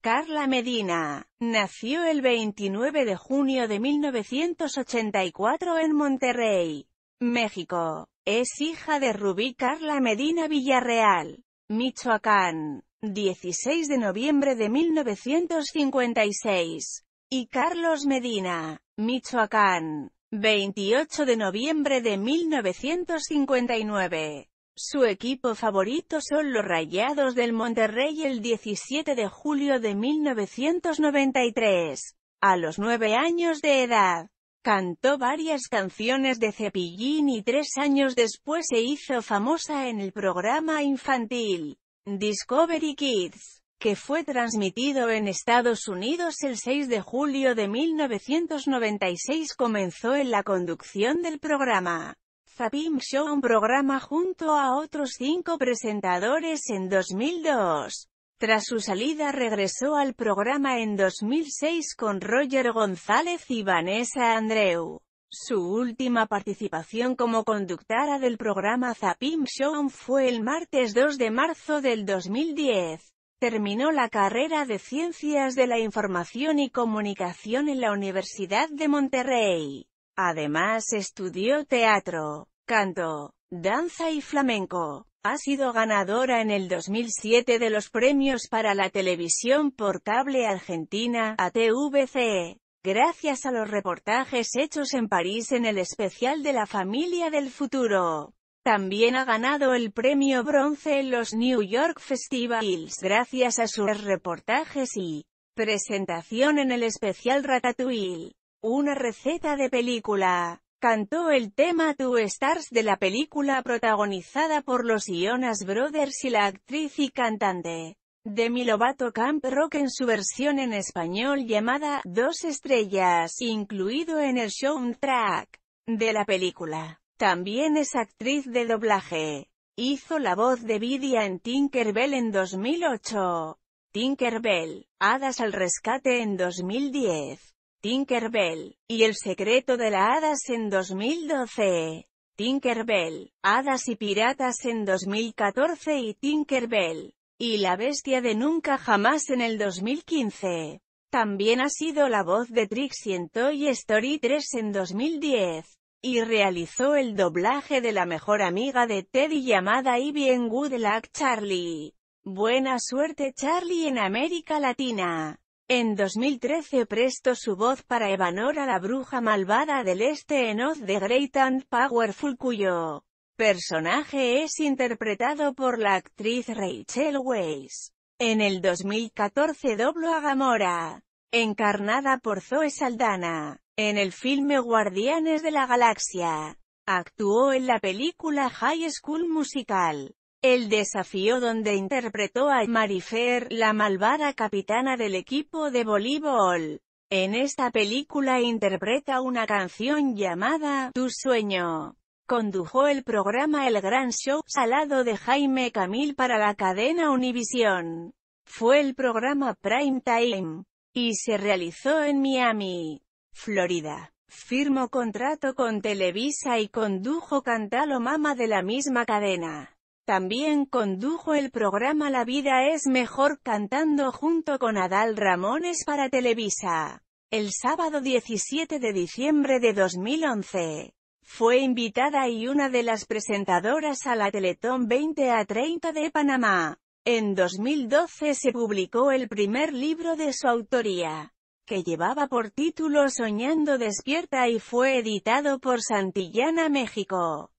Carla Medina, nació el 29 de junio de 1984 en Monterrey, México. Es hija de Rubí Carla Medina Villarreal, Michoacán, 16 de noviembre de 1956, y Carlos Medina, Michoacán, 28 de noviembre de 1959. Su equipo favorito son los Rayados del Monterrey el 17 de julio de 1993. A los nueve años de edad, cantó varias canciones de Cepillín y tres años después se hizo famosa en el programa infantil Discovery Kids, que fue transmitido en Estados Unidos el 6 de julio de 1996 comenzó en la conducción del programa. Zapim Show un programa junto a otros cinco presentadores en 2002. Tras su salida regresó al programa en 2006 con Roger González y Vanessa Andreu. Su última participación como conductora del programa Zapim Show fue el martes 2 de marzo del 2010. Terminó la carrera de Ciencias de la Información y Comunicación en la Universidad de Monterrey. Además estudió teatro, canto, danza y flamenco. Ha sido ganadora en el 2007 de los premios para la televisión por cable argentina, ATVC, gracias a los reportajes hechos en París en el especial de la familia del futuro. También ha ganado el premio bronce en los New York Festivals gracias a sus reportajes y presentación en el especial Ratatouille. Una receta de película. Cantó el tema Two Stars de la película protagonizada por los Ionas Brothers y la actriz y cantante Demi Lovato Camp Rock en su versión en español llamada Dos Estrellas, incluido en el soundtrack de la película. También es actriz de doblaje. Hizo la voz de Vidia en Tinkerbell en 2008. Tinkerbell, Hadas al Rescate en 2010. Tinkerbell, y El secreto de la hadas en 2012. Tinkerbell, Hadas y Piratas en 2014 y Tinkerbell, y La Bestia de Nunca Jamás en el 2015. También ha sido la voz de Trixie en Toy Story 3 en 2010, y realizó el doblaje de la mejor amiga de Teddy llamada Ivy en Good Luck Charlie. Buena suerte Charlie en América Latina. En 2013 prestó su voz para Evanora la bruja malvada del este en Oz de Great and Powerful cuyo personaje es interpretado por la actriz Rachel Weisz. En el 2014 dobló a Gamora, encarnada por Zoe Saldana, en el filme Guardianes de la Galaxia. Actuó en la película High School Musical. El desafío donde interpretó a Marifer, la malvada capitana del equipo de voleibol. En esta película interpreta una canción llamada Tu sueño. Condujo el programa El Gran Show Salado de Jaime Camil para la cadena Univision. Fue el programa Prime Time. Y se realizó en Miami, Florida. Firmó contrato con Televisa y condujo Cantalo Mama de la misma cadena. También condujo el programa La vida es mejor cantando junto con Adal Ramones para Televisa. El sábado 17 de diciembre de 2011. Fue invitada y una de las presentadoras a la Teletón 20 a 30 de Panamá. En 2012 se publicó el primer libro de su autoría, que llevaba por título Soñando Despierta y fue editado por Santillana México.